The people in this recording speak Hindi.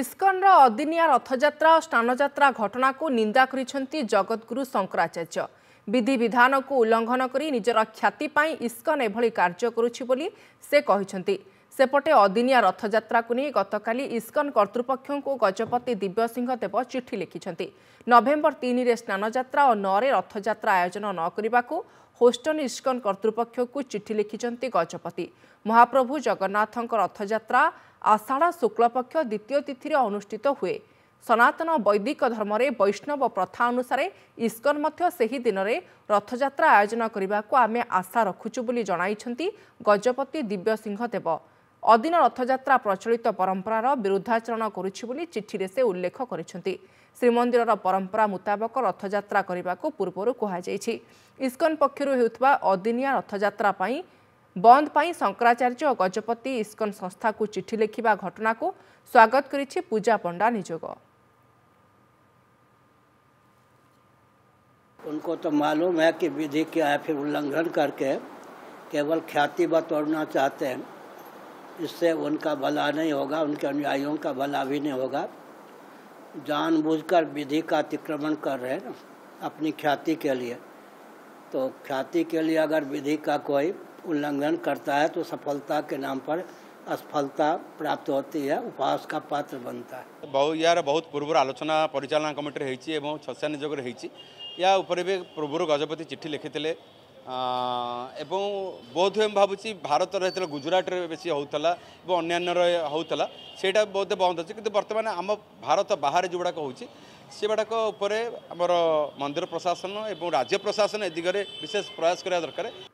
ଇସ୍କନର ଅଦିନିଆ ରଥଯାତ୍ରା ଓ ସ୍ନାନଯାତ୍ରା ଘଟଣାକୁ ନିନ୍ଦା କରିଛନ୍ତି ଜଗତଗୁରୁ ଶଙ୍କରାଚାର୍ଯ୍ୟ ବିଧିବିଧାନକୁ ଉଲ୍ଲଂଘନ କରି ନିଜର ଖ୍ୟାତି ପାଇଁ ଇସ୍କନ ଏଭଳି କାର୍ଯ୍ୟ କରୁଛି ବୋଲି ସେ କହିଛନ୍ତି ସେପଟେ ଅଦିନିଆ ରଥଯାତ୍ରାକୁ ନେଇ ଗତକାଲି ଇସ୍କନ କର୍ତ୍ତୃପକ୍ଷଙ୍କୁ ଗଜପତି ଦିବ୍ୟସିଂହ ଦେବ ଚିଠି ଲେଖିଛନ୍ତି ନଭେମ୍ବର ତିନିରେ ସ୍ନାନଯାତ୍ରା ଓ ନଅରେ ରଥଯାତ୍ରା ଆୟୋଜନ ନ କରିବାକୁ ହୋଷ୍ଟନ ଇସ୍କନ କର୍ତ୍ତୃପକ୍ଷକୁ ଚିଠି ଲେଖିଛନ୍ତି ଗଜପତି ମହାପ୍ରଭୁ ଜଗନ୍ନାଥଙ୍କ ରଥଯାତ୍ରା ଆଷାଢ଼ ଶୁକ୍ଳପକ୍ଷ ଦ୍ୱିତୀୟ ତିଥିରେ ଅନୁଷ୍ଠିତ ହୁଏ ସନାତନ ବୈଦିକ ଧର୍ମରେ ବୈଷ୍ଣବ ପ୍ରଥା ଅନୁସାରେ ଇସ୍କନ ମଧ୍ୟ ସେହି ଦିନରେ ରଥଯାତ୍ରା ଆୟୋଜନ କରିବାକୁ ଆମେ ଆଶା ରଖୁଛୁ ବୋଲି ଜଣାଇଛନ୍ତି ଗଜପତି ଦିବ୍ୟସିଂହ ଦେବ ଅଦିନ ରଥଯାତ୍ରା ପ୍ରଚଳିତ ପରମ୍ପରାର ବିରୁଦ୍ଧାଚରଣ କରୁଛି ବୋଲି ଚିଠିରେ ସେ ଉଲ୍ଲେଖ କରିଛନ୍ତି ଶ୍ରୀମନ୍ଦିରର ପରମ୍ପରା ମୁତାବକ ରଥଯାତ୍ରା କରିବାକୁ ପୂର୍ବରୁ କୁହାଯାଇଛି ଇସ୍କନ ପକ୍ଷରୁ ହେଉଥିବା ଅଦିନିଆ ରଥଯାତ୍ରା ପାଇଁ ବନ୍ଦ ପାଇଁ ଶଙ୍କରାଚାର୍ଯ୍ୟ ଓ ଗଜପତି संस्था को ଚିଠି ଲେଖିବା घटना को स्वागत ପୂଜା पंडा निजोग उनको तो मालूम है कि विधि क्या है फिर उल्लंघन करके केवल ख्याति बतौरना चाहते हैं इससे उनका भला नहीं होगा उनके अनुयायियों का भला भी नहीं होगा जानबूझकर विधि का अतिक्रमण कर रहे हैं अपनी ख्याति के लिए तो ख्याति के लिए अगर विधि का कोई उल्लंघन करता है तो सफलता के नाम पर असफलता प्राप्त होती है उपवास का पात्र बनता है बहु यार बहुत पूर्व आलोचना परिचालना कमिटी होती है छसिया निजोग या उपर भी पूर्व गजपति चिठी लिखी थे एवं बोध हुए भावी भारत रही गुजरात बेस होता अन्न्य होता से बोध बंद अच्छे कितना बर्तमान आम भारत बाहर जो गुड़ाक होगाक मंदिर प्रशासन और राज्य प्रशासन ए दिगरे विशेष प्रयास करा दरकारी